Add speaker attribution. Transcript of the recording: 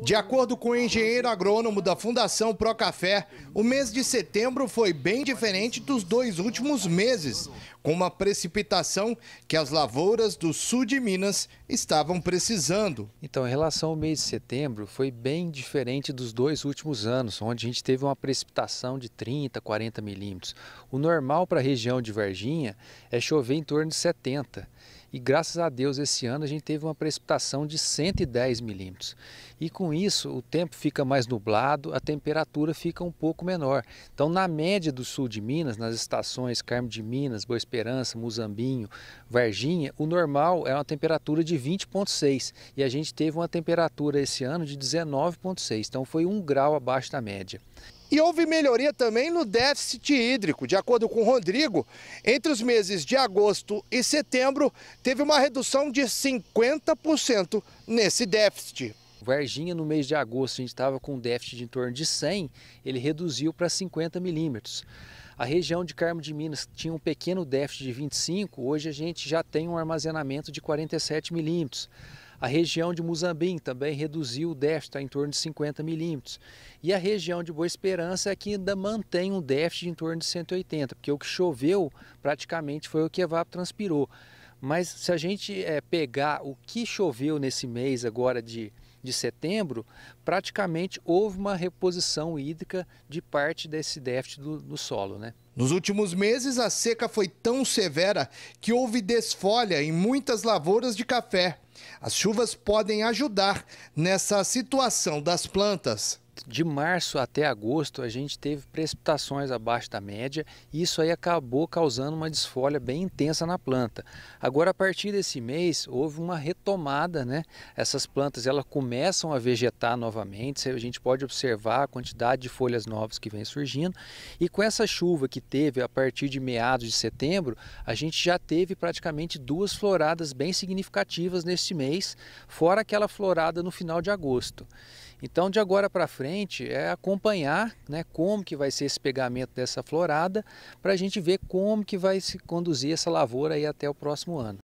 Speaker 1: De acordo com o engenheiro agrônomo da Fundação Procafé, o mês de setembro foi bem diferente dos dois últimos meses, com uma precipitação que as
Speaker 2: lavouras do sul de Minas estavam precisando. Então, em relação ao mês de setembro, foi bem diferente dos dois últimos anos, onde a gente teve uma precipitação de 30, 40 milímetros. O normal para a região de Varginha é chover em torno de 70 e graças a Deus, esse ano a gente teve uma precipitação de 110 milímetros. E com isso, o tempo fica mais nublado, a temperatura fica um pouco menor. Então, na média do sul de Minas, nas estações Carmo de Minas, Boa Esperança, Muzambinho, Varginha, o normal é uma temperatura de 20,6 e a gente teve uma temperatura esse ano de 19,6. Então, foi um grau abaixo da média. E houve melhoria também no déficit
Speaker 1: hídrico. De acordo com o Rodrigo, entre os meses de agosto e setembro,
Speaker 2: teve uma redução de 50% nesse déficit. Varginha, no mês de agosto, a gente estava com um déficit de em torno de 100, ele reduziu para 50 milímetros. A região de Carmo de Minas tinha um pequeno déficit de 25, hoje a gente já tem um armazenamento de 47 milímetros. A região de Muzambique também reduziu o déficit em torno de 50 milímetros. E a região de Boa Esperança é que ainda mantém um déficit em torno de 180, porque o que choveu praticamente foi o que evaporou. Mas se a gente é, pegar o que choveu nesse mês agora de de setembro, praticamente houve uma reposição hídrica de parte desse déficit do, do
Speaker 1: solo. Né? Nos últimos meses, a seca foi tão severa que houve desfolha em muitas lavouras de café. As chuvas podem ajudar nessa situação
Speaker 2: das plantas de março até agosto a gente teve precipitações abaixo da média e isso aí acabou causando uma desfolha bem intensa na planta. Agora a partir desse mês houve uma retomada, né? Essas plantas elas começam a vegetar novamente, a gente pode observar a quantidade de folhas novas que vem surgindo e com essa chuva que teve a partir de meados de setembro a gente já teve praticamente duas floradas bem significativas neste mês, fora aquela florada no final de agosto. Então, de agora para frente, é acompanhar né, como que vai ser esse pegamento dessa florada, para a gente ver como que vai se conduzir essa lavoura aí até o próximo ano.